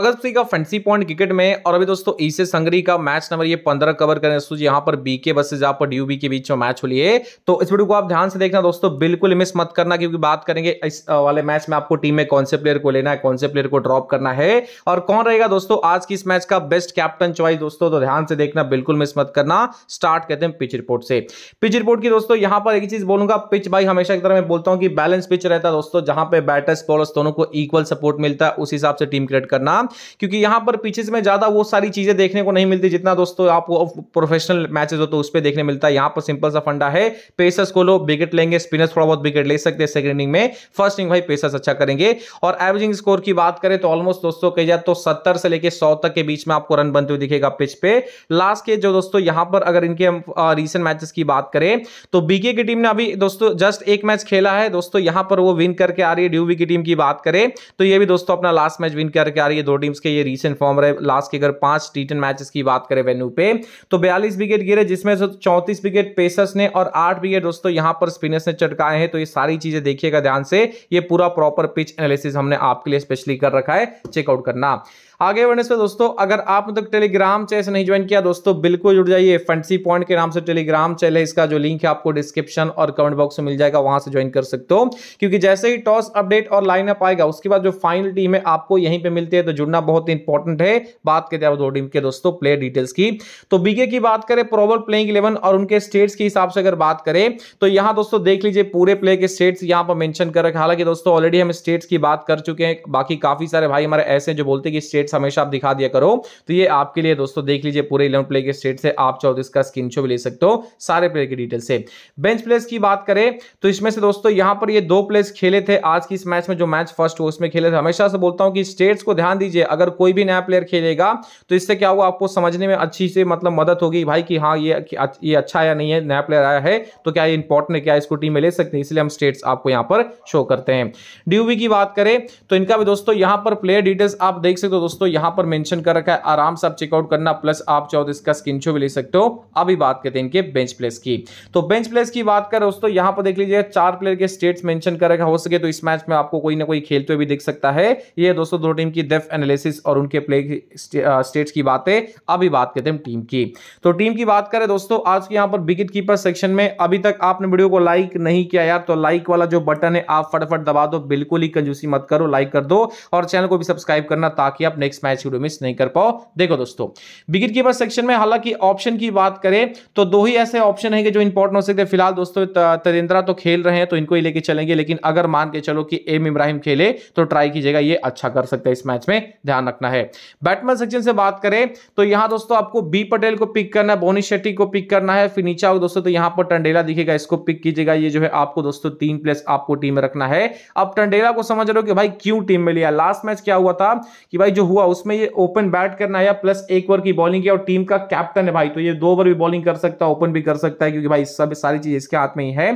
भगत सिंह का fancy point cricket में और अभी दोस्तों ईसे e संगरी का मैच नंबर ये पंद्रह कवर करें दोस्तों यहाँ पर बीके बस जहाँ पर डीयूबी के बीच में मैच हो लिए तो इस वीडियो को आप ध्यान से देखना दोस्तों बिल्कुल मिस मत करना क्योंकि बात करेंगे इस वाले मैच में आपको टीम में कौन से प्लेयर को लेना है कौन से प्लेयर को ड्रॉप करना है और कौन रहेगा दोस्तों आज की इस मैच का बेस्ट कैप्टन चॉइस दोस्तों तो ध्यान से देखना बिल्कुल मिस मत करना स्टार्ट करते हैं पिच रिपोर्ट से पिच रिपोर्ट की दोस्तों यहाँ पर एक चीज बोलूंगा पिच भाई हमेशा की तरह मैं बोलता हूँ कि बैलेंस पिच रहता है दोस्तों जहाँ पे बैटर्स बॉलर्स दोनों को इक्वल सपोर्ट मिलता है उस हिसाब से टीम क्रिएट करना क्योंकि यहां पर पिचेस में ज़्यादा वो सारी चीज़ें देखने को नहीं मिलती जितना दोस्तों आप प्रोफेशनल मैचेस हो तो उस पर देखने मिलता है यहां पर सिंपल सा फंडा है पेसर्स को लो विकेट लेंगे स्पिनर्स थोड़ा बहुत विकेट ले सकते हैं सेकंड इनिंग में फर्स्ट इनिंग भाई पेसर्स अच्छा करेंगे और एवरेजिंग स्कोर की बात करें तो ऑलमोस्ट दोस्तों कही जाए तो सत्तर से लेकर सौ तक के बीच में आपको रन बनते हुए दिखेगा पिच पे लास्ट के जो दोस्तों यहां पर अगर इनके हम रिसेंट मैचेस की बात करें तो बीके की टीम ने अभी दोस्तों जस्ट एक मैच खेला है दोस्तों यहां पर वो विन करके आ रही है ड्यूबी की टीम की बात करें तो ये भी दोस्तों अपना लास्ट मैच विन करके आ रही है दो टीम्स के ये रीसेंट फॉर्म रहे लास्ट के अगर पांच टी मैचेस की बात करें वेन्यू पे तो बयालीस विकेट गिरे जिसमें चौंतीस विकेट पेसर्स ने और आठ विकेट दोस्तों यहां पर स्पिनर्स ने चटकाए हैं तो ये सारी चीजें देखिएगा ध्यान से ये पूरा प्रॉपर पिच एनालिसिस हमने आपके लिए स्पेशली कर रखा है चेकआउट करना आगे बढ़ने से दोस्तों अगर आपने तक तो टेलीग्राम चैनल नहीं ज्वाइन किया दोस्तों बिल्कुल जुड़ जाइए फंडसी पॉइंट के नाम से टेलीग्राम चैनल है इसका जो लिंक है आपको डिस्क्रिप्शन और कमेंट बॉक्स में मिल जाएगा वहां से ज्वाइन कर सकते हो क्योंकि जैसे ही टॉस अपडेट और लाइनअप आएगा उसके बाद जो फाइनल टीम है आपको यहीं पर मिलती है तो जुड़ना बहुत इंपॉर्टेंट है बात करते हैं दो टीम के दोस्तों प्लेयर डिटेल्स की तो बीके की बात करें प्रोबल प्लेइंग इलेवन और उनके स्टेट्स के हिसाब से अगर बात करें तो यहाँ दोस्तों देख लीजिए पूरे प्लेयर के स्टेट्स यहाँ पर मैंशन कर रखा हालांकि दोस्तों ऑलरेडी हम स्टेट्स की बात कर चुके हैं बाकी काफी सारे भाई हमारे ऐसे जो बोलते हैं कि स्टेट स्टेट्स हमेशा आप दिखा दिया करो तो ये आपके लिए दोस्तों देख लीजिए पूरे इलेवन प्ले के स्टेट से आप चौदह का तो इसका स्क्रीन भी ले सकते हो सारे प्लेयर की डिटेल से बेंच प्लेयर्स की बात करें तो इसमें से दोस्तों यहां पर ये दो प्लेयर्स खेले थे आज की इस मैच में जो मैच फर्स्ट उसमें खेले थे हमेशा से बोलता हूं कि स्टेट्स को ध्यान दीजिए अगर कोई भी नया प्लेयर खेलेगा तो इससे क्या होगा आपको समझने में अच्छी से मतलब मदद होगी भाई कि हाँ ये ये अच्छा या नहीं है नया प्लेयर आया है तो क्या ये इंपॉर्टेंट है क्या इसको टीम में ले सकते हैं इसलिए हम स्टेट्स आपको यहाँ पर शो करते हैं ड्यूबी की बात करें तो इनका भी दोस्तों यहां पर प्लेयर डिटेल्स आप देख सकते हो दोस्तों दोस्तों यहां पर मेंशन कर रखा है आराम से आप चेकआउट करना प्लस आप चाहो तो इसका स्क्रीन भी ले सकते हो अभी बात करते हैं इनके बेंच प्लेस की तो बेंच प्लेस की बात कर दोस्तों यहां पर देख लीजिए चार प्लेयर के स्टेट्स मेंशन कर रखा हो सके तो इस मैच में आपको कोई ना कोई खेलते हुए भी दिख सकता है ये दोस्तों दो टीम की डेफ एनालिसिस और उनके प्ले स्टेट्स की बात है अभी बात करते हैं टीम की तो टीम की बात करें दोस्तों आज के यहां पर विकेट कीपर सेक्शन में अभी तक आपने वीडियो को लाइक नहीं किया यार तो लाइक वाला जो बटन है आप फटाफट दबा दो बिल्कुल ही कंजूसी मत करो लाइक कर दो और चैनल को भी सब्सक्राइब करना ताकि आप नेक्स्ट मैच को मिस नहीं कर पाओ देखो दोस्तों विकेट कीपर सेक्शन में हालांकि ऑप्शन की बात करें तो दो ही ऐसे ऑप्शन है जो इंपॉर्टेंट हो सकते फिलहाल दोस्तों तरेंद्रा तो खेल रहे हैं तो इनको ही लेके चलेंगे लेकिन अगर मान के चलो कि एम इब्राहिम खेले तो ट्राई कीजिएगा ये अच्छा कर सकता है इस मैच में ध्यान रखना है बैटमैन सेक्शन से बात करें तो यहां दोस्तों आपको बी पटेल को पिक करना है बोनी शेट्टी को पिक करना है फिर नीचा दोस्तों तो यहां पर टंडेला दिखेगा इसको पिक कीजिएगा ये जो है आपको दोस्तों तीन प्लेस आपको टीम में रखना है अब टंडेला को समझ रहे हो कि भाई क्यों टीम में लिया लास्ट मैच क्या हुआ था कि भाई जो हुआ हुआ उसमें ये ओपन बैट करना आया प्लस एक ओवर की बॉलिंग की और टीम का कैप्टन है भाई तो ये दो ओवर भी बॉलिंग कर सकता है ओपन भी कर सकता है क्योंकि भाई सब सारी चीज इसके हाथ में ही है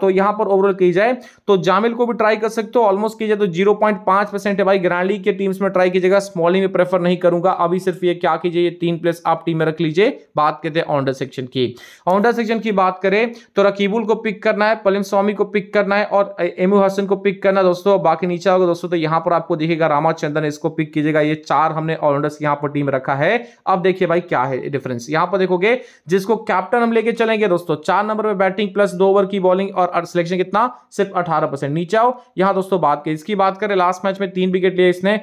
तो यहां पर ओवरऑल की जाए तो जामिल को भी ट्राई कर सकते हो ऑलमोस्ट की जाए तो जीरो है भाई ग्रांडी के टीम्स में ट्राई कीजिएगा स्मॉलिंग में प्रेफर नहीं करूंगा अभी सिर्फ ये क्या कीजिए ये तीन प्लेस आप टीम में रख लीजिए बात करते हैं ऑनडर सेक्शन की ऑनडर सेक्शन की बात करें तो रकीबुल को पिक करना है पलिम स्वामी को पिक करना है और एमू हसन को पिक करना दोस्तों बाकी नीचे होगा दोस्तों तो यहां पर आपको देखिएगा रामाचंदन इसको पिक कीजिएगा ये चार हमने ऑलराउंडर्स यहां पर टीम रखा है अब देखिए भाई क्या है डिफरेंस यहां पर देखोगे जिसको कैप्टन हम लेके चलेंगे दोस्तों चार नंबर पर बैटिंग प्लस दो ओवर की बॉलिंग और सिलेक्शन कितना सिर्फ अठारह परसेंट नीचे आओ यहां दोस्तों बात करें इसकी बात करें लास्ट मैच में तीन विकेट लिए इसने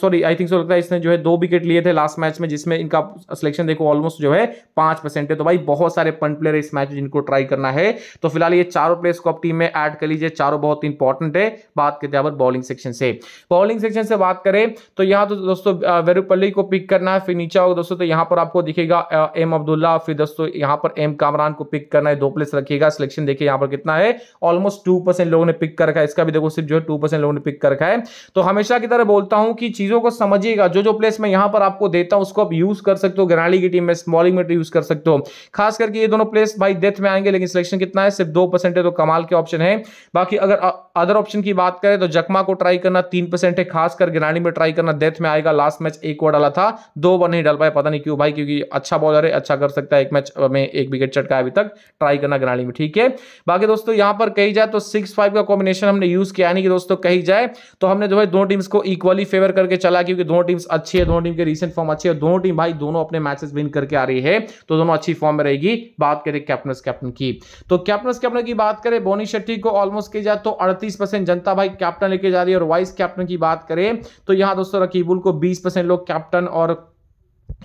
सॉरी आई थिंक सो लगता है इसने जो है दो विकेट लिए थे लास्ट मैच में जिसमें इनका सिलेक्शन देखो ऑलमोस्ट जो है पांच परसेंट है तो भाई बहुत सारे पंट प्लेयर इस मैच जिनको ट्राई करना है तो फिलहाल ये चारों प्लेयर्स को टीम में ऐड कर लीजिए चारों बहुत इंपॉर्टेंट है बात करते हैं बॉलिंग सेक्शन से बॉलिंग सेक्शन से बात करें तो यहां तो दोस्तों वेरुपल्ली को पिक करना है फिर नीचे होगा दोस्तों तो यहाँ पर आपको दिखेगा एम अब्दुल्ला फिर दोस्तों यहाँ पर एम कामरान को पिक करना है दो प्लेस रखिएगा सिलेक्शन देखिए यहाँ पर कितना है ऑलमोस्ट टू परसेंट लोगों ने पिक कर रखा है इसका भी देखो सिर्फ जो है टू परसेंट लोगों ने पिक कर रखा है तो हमेशा की तरह बोलता हूँ कि चीज़ों को समझिएगा जो जो प्लेस मैं यहाँ पर आपको देता हूँ उसको आप यूज़ कर सकते हो गनाली की टीम में स्मॉलिंग में यूज़ कर सकते हो खास करके ये दोनों प्लेस भाई डेथ में आएंगे लेकिन सिलेक्शन कितना है सिर्फ दो है तो कमाल के ऑप्शन है बाकी अगर अदर ऑप्शन की बात करें तो जकमा को ट्राई करना तीन है खासकर गिरानी में ट्राई करना डेथ में आएगा लास्ट मैच एक ओवर डाला था दो ओवर नहीं डाल पाया पता नहीं क्यों भाई क्योंकि अच्छा बॉलर है अच्छा कर सकता है एक मैच में एक विकेट चटका अभी तक ट्राई करना ग्राली में ठीक है बाकी दोस्तों यहां पर कही जाए तो सिक्स फाइव का कॉम्बिनेशन हमने यूज किया नहीं कि दोस्तों कही जाए तो हमने जो है दोनों टीम्स को इक्वली फेवर करके चला क्योंकि दोनों टीम्स अच्छी है दोनों टीम के रिसेंट फॉर्म अच्छी है दोनों टीम भाई दोनों अपने मैचेस विन करके आ रही है तो दोनों अच्छी फॉर्म में रहेगी बात करें कैप्टनस कैप्टन की तो कैप्टनस कैप्टन की बात करें बोनी शेट्टी को ऑलमोस्ट की जाए तो अड़तीस जनता भाई कैप्टन लेके जा रही है और वाइस कैप्टन की बात करें तो यहां दोस्तों रकीबुल को 20 परसेंट लोग कैप्टन और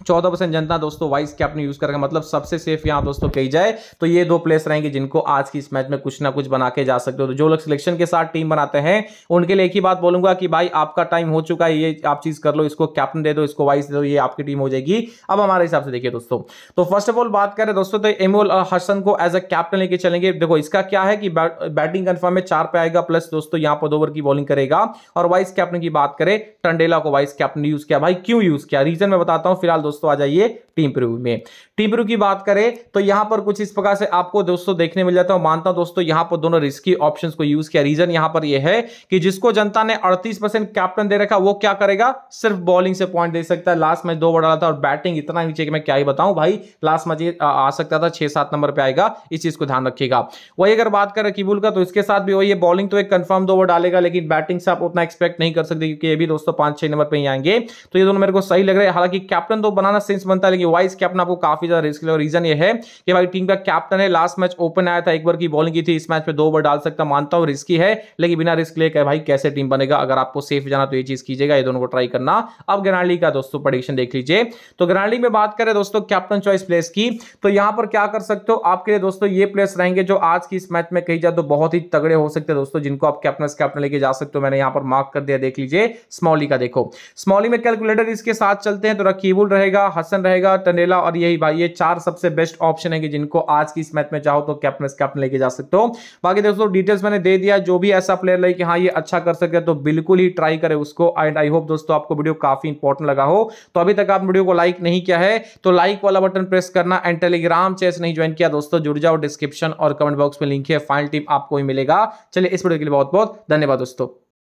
चौदह परसेंट जनता दोस्तों वाइस कैप ने यूज करके मतलब सबसे सेफ यहाँ दोस्तों कही जाए तो ये दो प्लेस रहेंगे जिनको आज की इस मैच में कुछ ना कुछ बना के जा सकते हो तो जो लोग सिलेक्शन के साथ टीम बनाते हैं उनके लिए एक ही बात बोलूंगा कि भाई आपका टाइम हो चुका है ये आप चीज कर लो इसको कैप्टन दे दो इसको वाइस दे दो ये आपकी टीम हो जाएगी अब हमारे हिसाब से देखिए दोस्तों तो फर्स्ट ऑफ ऑल बात करें दोस्तों तो एमुल हसन को एज अ कैप्टन लेके चलेंगे देखो इसका क्या है कि बैटिंग कन्फर्म में चार पे आएगा प्लस दोस्तों यहाँ पर ओवर की बॉलिंग करेगा और वाइस कैप्टन की बात करें टंडेला को वाइस कैप्टन यूज किया भाई क्यों यूज किया रीजन मैं बताता हूँ फिलहाल फिलहाल दोस्तों आ जाइए टीम प्रू में टीम प्रू की बात करें तो यहां पर कुछ इस प्रकार से आपको दोस्तों देखने मिल जाता है मानता हूं दोस्तों यहां पर दोनों रिस्की ऑप्शन को यूज किया रीजन यहां पर यह है कि जिसको जनता ने अड़तीस कैप्टन दे रखा वो क्या करेगा सिर्फ बॉलिंग से पॉइंट दे सकता है लास्ट मैच दो बढ़ा था और बैटिंग इतना नीचे कि मैं क्या ही बताऊं भाई लास्ट मैच आ सकता था छह सात नंबर पर आएगा इस चीज को ध्यान रखिएगा वही अगर बात करें किबुल का तो इसके साथ भी वही बॉलिंग तो एक कंफर्म दो ओवर डालेगा लेकिन बैटिंग से आप उतना एक्सपेक्ट नहीं कर सकते क्योंकि ये भी दोस्तों पांच छह नंबर पर ही आएंगे तो ये दोनों मेरे को सही लग रहा है हालांकि कैप्टन दो तो बनाना सेंस बनता है लेकिन वाइस कैप्टन आपको काफी ज्यादा रिस्क लगे रीजन ये है कि भाई टीम का कैप्टन है लास्ट मैच ओपन आया था एक बार की बॉलिंग की थी इस मैच में दो बार डाल सकता मानता हूं रिस्की है लेकिन बिना रिस्क ले लेकर भाई कैसे टीम बनेगा अगर आपको सेफ जाना तो ये चीज कीजिएगा ये दोनों को ट्राई करना अब ग्रैंडली का दोस्तों प्रडिक्शन देख लीजिए तो ग्रैंडली में बात करें दोस्तों कैप्टन चॉइस प्लेस की तो यहां पर क्या कर सकते हो आपके लिए दोस्तों ये प्लेस रहेंगे जो आज की इस मैच में कही जाए तो बहुत ही तगड़े हो सकते हैं दोस्तों जिनको आप कैप्टन कैप्टन लेके जा सकते हो मैंने यहां पर मार्क कर दिया देख लीजिए स्मॉली का देखो स्मॉली में कैलकुलेटर इसके साथ चलते हैं तो रकीबुल रहे रहेगा हसन रहेगा टनेला और यही भाई ये चार सबसे बेस्ट ऑप्शन है कि जिनको आज की इस मैच में चाहो तो कैप्टन कैप्टन लेके जा सकते हो बाकी दोस्तों डिटेल्स मैंने दे दिया जो भी ऐसा प्लेयर लगे कि हाँ ये अच्छा कर सके तो बिल्कुल ही ट्राई करे उसको एंड आई होप दोस्तों आपको वीडियो काफी इंपॉर्टेंट लगा हो तो अभी तक आप वीडियो को लाइक नहीं किया है तो लाइक वाला बटन प्रेस करना एंड टेलीग्राम चेस नहीं ज्वाइन किया दोस्तों जुड़ जाओ डिस्क्रिप्शन और कमेंट बॉक्स में लिंक है फाइनल टीम आपको ही मिलेगा चलिए इस वीडियो के लिए बहुत बहुत धन्यवाद दोस्तों